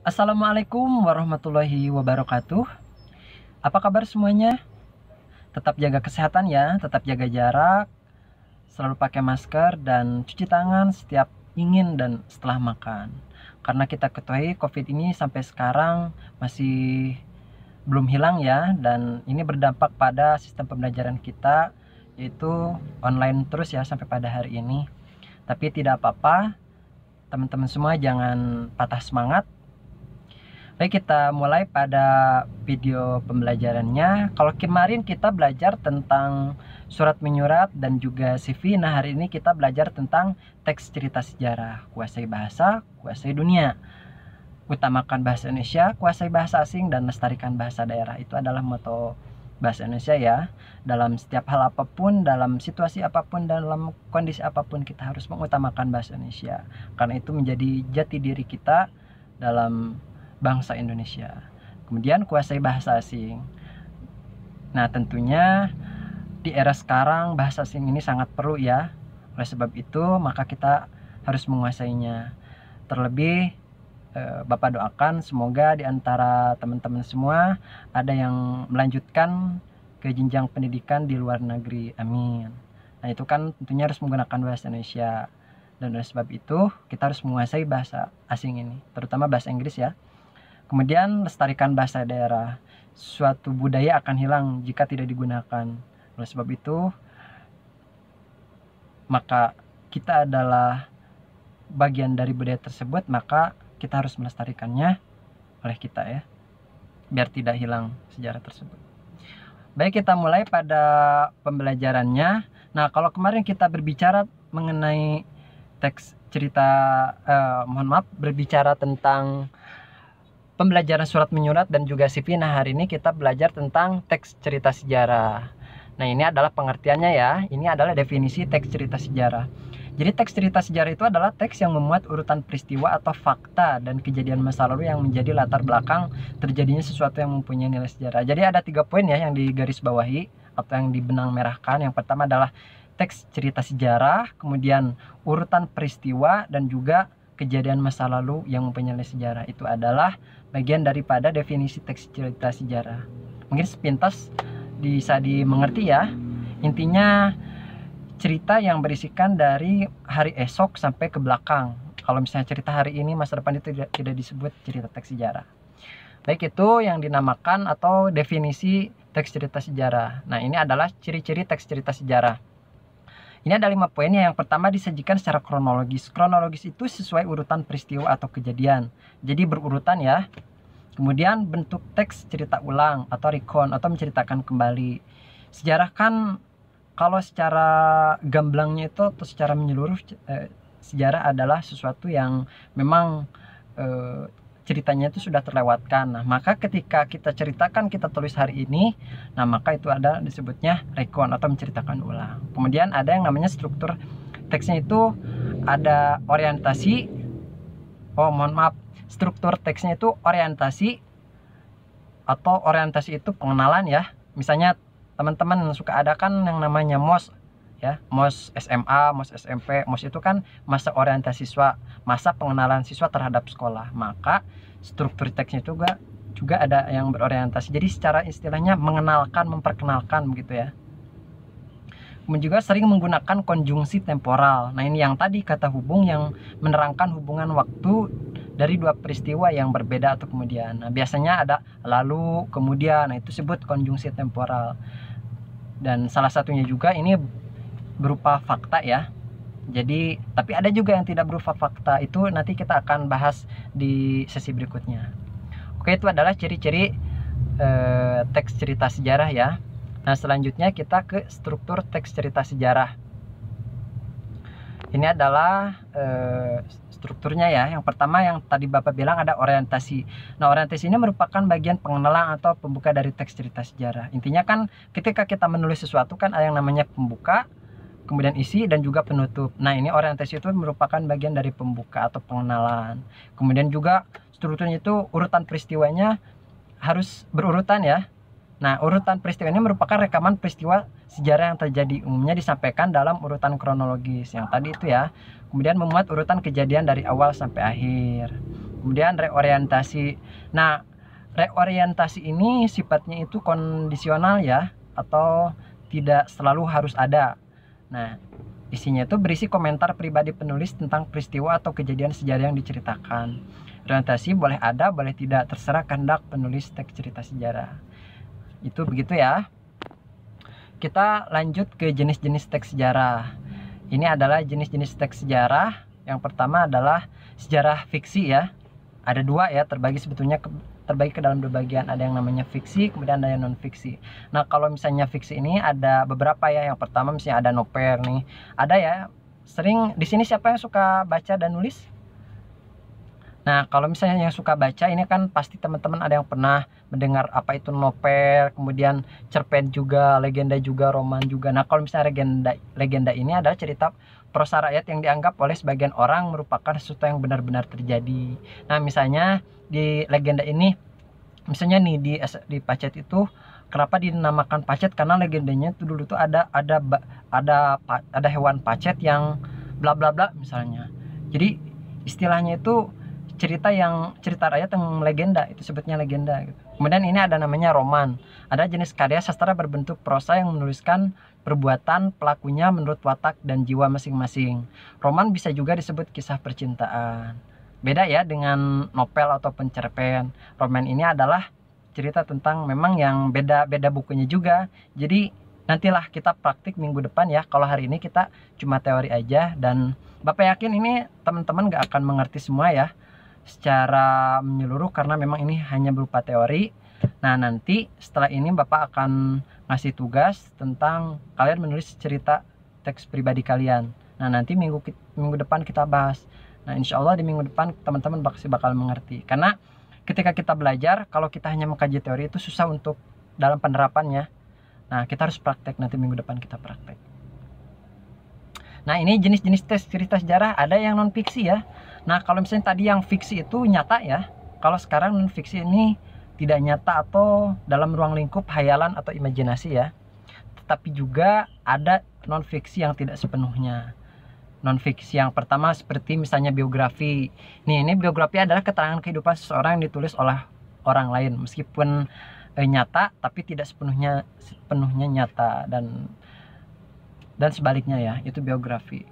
Assalamualaikum warahmatullahi wabarakatuh. Apa kabar semuanya? Tetap jaga kesehatan ya, tetap jaga jarak, selalu pakai masker dan cuci tangan setiap ingin dan setelah makan. Karena kita ketahui COVID ini sampai sekarang masih belum hilang ya dan ini berdampak pada sistem pembelajaran kita yaitu online terus ya sampai pada hari ini. Tapi tidak apa-apa, teman-teman semua jangan patah semangat, Baik, kita mulai pada video pembelajarannya. Kalau kemarin kita belajar tentang surat menyurat dan juga CV. Nah, hari ini kita belajar tentang teks cerita sejarah. Kuasai bahasa, kuasai dunia. Utamakan bahasa Indonesia, kuasai bahasa asing, dan lestarikan bahasa daerah. Itu adalah moto bahasa Indonesia ya. Dalam setiap hal apapun, dalam situasi apapun, dalam kondisi apapun kita harus mengutamakan bahasa Indonesia. Karena itu menjadi jati diri kita dalam bangsa Indonesia. Kemudian kuasai bahasa asing. Nah, tentunya di era sekarang bahasa asing ini sangat perlu ya. Oleh sebab itu, maka kita harus menguasainya. Terlebih eh, Bapak doakan semoga di antara teman-teman semua ada yang melanjutkan ke jenjang pendidikan di luar negeri. Amin. Nah, itu kan tentunya harus menggunakan bahasa Indonesia. Dan oleh sebab itu, kita harus menguasai bahasa asing ini, terutama bahasa Inggris ya. Kemudian lestarikan bahasa daerah. Suatu budaya akan hilang jika tidak digunakan. Oleh sebab itu, maka kita adalah bagian dari budaya tersebut, maka kita harus melestarikannya oleh kita ya. Biar tidak hilang sejarah tersebut. Baik, kita mulai pada pembelajarannya. Nah, kalau kemarin kita berbicara mengenai teks cerita eh, mohon maaf berbicara tentang pembelajaran surat menyurat dan juga CV. Nah, hari ini kita belajar tentang teks cerita sejarah. Nah, ini adalah pengertiannya ya. Ini adalah definisi teks cerita sejarah. Jadi teks cerita sejarah itu adalah teks yang memuat urutan peristiwa atau fakta dan kejadian masa lalu yang menjadi latar belakang terjadinya sesuatu yang mempunyai nilai sejarah. Jadi ada tiga poin ya yang digaris bawahi atau yang dibenang merahkan. Yang pertama adalah teks cerita sejarah, kemudian urutan peristiwa dan juga kejadian masa lalu yang mempunyai nilai sejarah itu adalah bagian daripada definisi teks cerita sejarah. Mungkin sepintas bisa dimengerti ya. Intinya cerita yang berisikan dari hari esok sampai ke belakang. Kalau misalnya cerita hari ini masa depan itu tidak, tidak disebut cerita teks sejarah. Baik itu yang dinamakan atau definisi teks cerita sejarah. Nah, ini adalah ciri-ciri teks cerita sejarah. Ini ada lima poin ya. yang pertama disajikan secara kronologis. Kronologis itu sesuai urutan peristiwa atau kejadian. Jadi berurutan ya. Kemudian bentuk teks cerita ulang atau recon atau menceritakan kembali. Sejarah kan kalau secara gamblangnya itu atau secara menyeluruh eh, sejarah adalah sesuatu yang memang eh, ceritanya itu sudah terlewatkan. Nah, maka ketika kita ceritakan, kita tulis hari ini, nah maka itu ada disebutnya rekon atau menceritakan ulang. Kemudian ada yang namanya struktur teksnya itu ada orientasi. Oh, mohon maaf. Struktur teksnya itu orientasi atau orientasi itu pengenalan ya. Misalnya teman-teman suka ada kan yang namanya MOS ya mos SMA mos SMP mos itu kan masa orientasi siswa masa pengenalan siswa terhadap sekolah maka struktur teksnya itu juga juga ada yang berorientasi jadi secara istilahnya mengenalkan memperkenalkan begitu ya kemudian juga sering menggunakan konjungsi temporal nah ini yang tadi kata hubung yang menerangkan hubungan waktu dari dua peristiwa yang berbeda atau kemudian nah biasanya ada lalu kemudian nah itu sebut konjungsi temporal dan salah satunya juga ini berupa fakta ya. Jadi, tapi ada juga yang tidak berupa fakta. Itu nanti kita akan bahas di sesi berikutnya. Oke, itu adalah ciri-ciri eh, teks cerita sejarah ya. Nah, selanjutnya kita ke struktur teks cerita sejarah. Ini adalah eh, strukturnya ya. Yang pertama yang tadi Bapak bilang ada orientasi. Nah, orientasi ini merupakan bagian pengenalan atau pembuka dari teks cerita sejarah. Intinya kan ketika kita menulis sesuatu kan ada yang namanya pembuka, kemudian isi dan juga penutup. Nah, ini orientasi itu merupakan bagian dari pembuka atau pengenalan. Kemudian juga strukturnya itu urutan peristiwanya harus berurutan ya. Nah, urutan peristiwa ini merupakan rekaman peristiwa sejarah yang terjadi umumnya disampaikan dalam urutan kronologis yang tadi itu ya. Kemudian memuat urutan kejadian dari awal sampai akhir. Kemudian reorientasi. Nah, reorientasi ini sifatnya itu kondisional ya atau tidak selalu harus ada Nah, isinya itu berisi komentar pribadi penulis tentang peristiwa atau kejadian sejarah yang diceritakan. Orientasi boleh ada, boleh tidak, terserah kehendak penulis teks cerita sejarah. Itu begitu ya. Kita lanjut ke jenis-jenis teks sejarah. Ini adalah jenis-jenis teks sejarah. Yang pertama adalah sejarah fiksi ya. Ada dua ya, terbagi sebetulnya ke terbagi ke dalam dua bagian ada yang namanya fiksi kemudian ada yang non fiksi nah kalau misalnya fiksi ini ada beberapa ya yang pertama misalnya ada noper nih ada ya sering di sini siapa yang suka baca dan nulis Nah, kalau misalnya yang suka baca ini kan pasti teman-teman ada yang pernah mendengar apa itu novel, kemudian cerpen juga, legenda juga, roman juga. Nah, kalau misalnya legenda legenda ini adalah cerita prosa rakyat yang dianggap oleh sebagian orang merupakan sesuatu yang benar-benar terjadi. Nah, misalnya di legenda ini misalnya nih di di Pacet itu kenapa dinamakan Pacet karena legendanya itu dulu tuh ada ada ada ada hewan pacet yang bla bla bla misalnya. Jadi istilahnya itu cerita yang cerita rakyat yang legenda itu sebutnya legenda gitu. Kemudian ini ada namanya roman. Ada jenis karya sastra berbentuk prosa yang menuliskan perbuatan pelakunya menurut watak dan jiwa masing-masing. Roman bisa juga disebut kisah percintaan. Beda ya dengan novel atau pencerpen Roman ini adalah cerita tentang memang yang beda-beda bukunya juga. Jadi nantilah kita praktik minggu depan ya. Kalau hari ini kita cuma teori aja dan Bapak yakin ini teman-teman gak akan mengerti semua ya secara menyeluruh karena memang ini hanya berupa teori. Nah, nanti setelah ini Bapak akan ngasih tugas tentang kalian menulis cerita teks pribadi kalian. Nah, nanti minggu minggu depan kita bahas. Nah, insya Allah di minggu depan teman-teman pasti bakal mengerti. Karena ketika kita belajar, kalau kita hanya mengkaji teori itu susah untuk dalam penerapannya. Nah, kita harus praktek nanti minggu depan kita praktek. Nah, ini jenis-jenis tes cerita sejarah ada yang non fiksi ya. Nah, kalau misalnya tadi yang fiksi itu nyata ya. Kalau sekarang non fiksi ini tidak nyata atau dalam ruang lingkup hayalan atau imajinasi ya. Tetapi juga ada non fiksi yang tidak sepenuhnya. Non fiksi yang pertama seperti misalnya biografi. Nih, ini biografi adalah keterangan kehidupan seseorang yang ditulis oleh orang lain meskipun eh, nyata tapi tidak sepenuhnya sepenuhnya nyata dan dan sebaliknya ya, itu biografi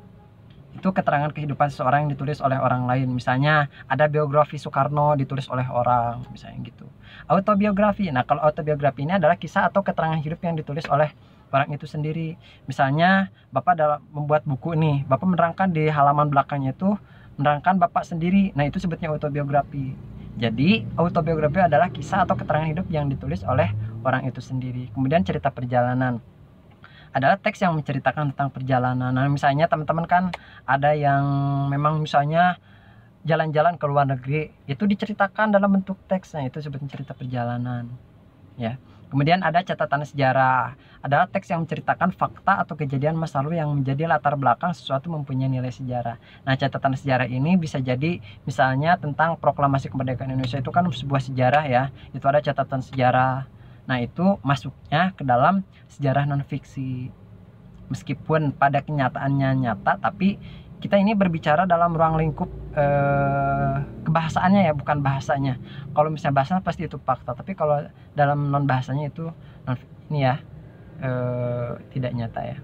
itu keterangan kehidupan seseorang yang ditulis oleh orang lain misalnya ada biografi Soekarno ditulis oleh orang misalnya gitu autobiografi nah kalau autobiografi ini adalah kisah atau keterangan hidup yang ditulis oleh orang itu sendiri misalnya bapak dalam membuat buku nih bapak menerangkan di halaman belakangnya itu menerangkan bapak sendiri nah itu sebutnya autobiografi jadi autobiografi adalah kisah atau keterangan hidup yang ditulis oleh orang itu sendiri kemudian cerita perjalanan adalah teks yang menceritakan tentang perjalanan. Nah, misalnya teman-teman kan ada yang memang misalnya jalan-jalan ke luar negeri itu diceritakan dalam bentuk teksnya itu sebetulnya cerita perjalanan. Ya. Kemudian ada catatan sejarah, adalah teks yang menceritakan fakta atau kejadian masa lalu yang menjadi latar belakang sesuatu mempunyai nilai sejarah. Nah, catatan sejarah ini bisa jadi misalnya tentang proklamasi kemerdekaan Indonesia itu kan sebuah sejarah ya. Itu ada catatan sejarah Nah, itu masuknya ke dalam sejarah non fiksi Meskipun pada kenyataannya nyata, tapi kita ini berbicara dalam ruang lingkup eh, kebahasaannya ya, bukan bahasanya. Kalau misalnya bahasa pasti itu fakta, tapi kalau dalam non bahasanya itu non ini ya eh, tidak nyata ya.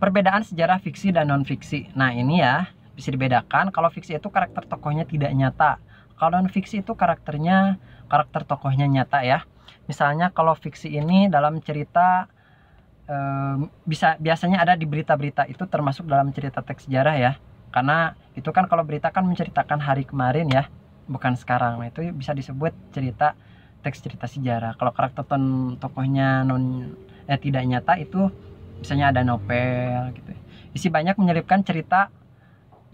Perbedaan sejarah fiksi dan non fiksi. Nah, ini ya bisa dibedakan kalau fiksi itu karakter tokohnya tidak nyata kalau non fiksi itu karakternya karakter tokohnya nyata ya. Misalnya kalau fiksi ini dalam cerita e, bisa biasanya ada di berita-berita itu termasuk dalam cerita teks sejarah ya. Karena itu kan kalau berita kan menceritakan hari kemarin ya, bukan sekarang. Nah, itu bisa disebut cerita teks cerita sejarah. Kalau karakter ton tokohnya non eh tidak nyata itu misalnya ada novel gitu. Isi banyak menyelipkan cerita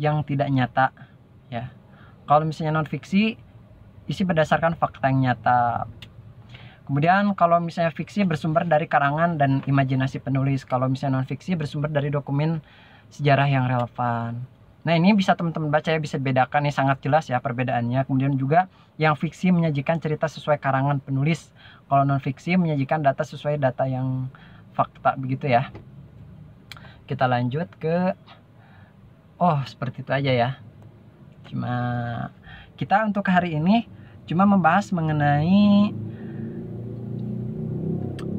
yang tidak nyata ya kalau misalnya non fiksi isi berdasarkan fakta yang nyata kemudian kalau misalnya fiksi bersumber dari karangan dan imajinasi penulis kalau misalnya non fiksi bersumber dari dokumen sejarah yang relevan Nah ini bisa teman-teman baca ya bisa bedakan nih sangat jelas ya perbedaannya. Kemudian juga yang fiksi menyajikan cerita sesuai karangan penulis. Kalau non fiksi menyajikan data sesuai data yang fakta begitu ya. Kita lanjut ke oh seperti itu aja ya cuma Kita untuk hari ini cuma membahas mengenai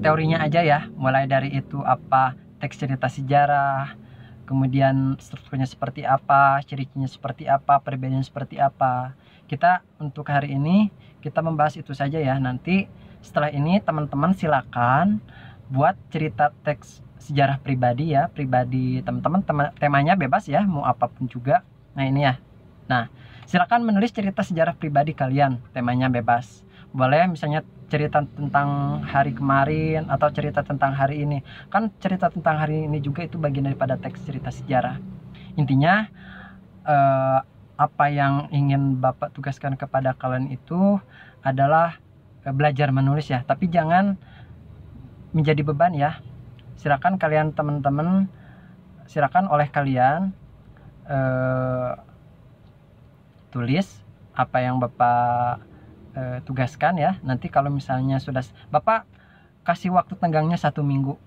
teorinya aja ya. Mulai dari itu apa teks cerita sejarah, kemudian strukturnya seperti apa, ciri-cirinya seperti apa, perbedaannya seperti apa. Kita untuk hari ini kita membahas itu saja ya. Nanti setelah ini teman-teman silakan buat cerita teks sejarah pribadi ya, pribadi teman-teman temanya bebas ya, mau apapun juga. Nah, ini ya Nah, silakan menulis cerita sejarah pribadi kalian, temanya bebas. Boleh misalnya cerita tentang hari kemarin atau cerita tentang hari ini. Kan cerita tentang hari ini juga itu bagian daripada teks cerita sejarah. Intinya eh, apa yang ingin Bapak tugaskan kepada kalian itu adalah eh, belajar menulis ya, tapi jangan menjadi beban ya. Silakan kalian teman-teman silakan oleh kalian eh, tulis apa yang Bapak e, tugaskan ya. Nanti kalau misalnya sudah Bapak kasih waktu tenggangnya satu minggu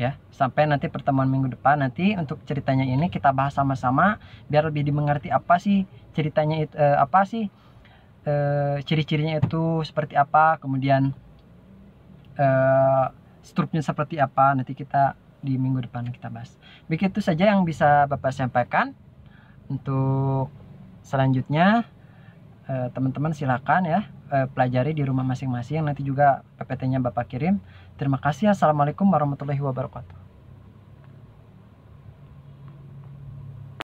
ya sampai nanti pertemuan minggu depan nanti untuk ceritanya ini kita bahas sama-sama biar lebih dimengerti apa sih ceritanya itu e, eh, apa sih e, ciri-cirinya itu seperti apa kemudian e, struknya seperti apa nanti kita di minggu depan kita bahas begitu saja yang bisa bapak sampaikan untuk selanjutnya eh, teman-teman silakan ya eh, pelajari di rumah masing-masing nanti juga PPT-nya Bapak kirim. Terima kasih. Assalamualaikum warahmatullahi wabarakatuh.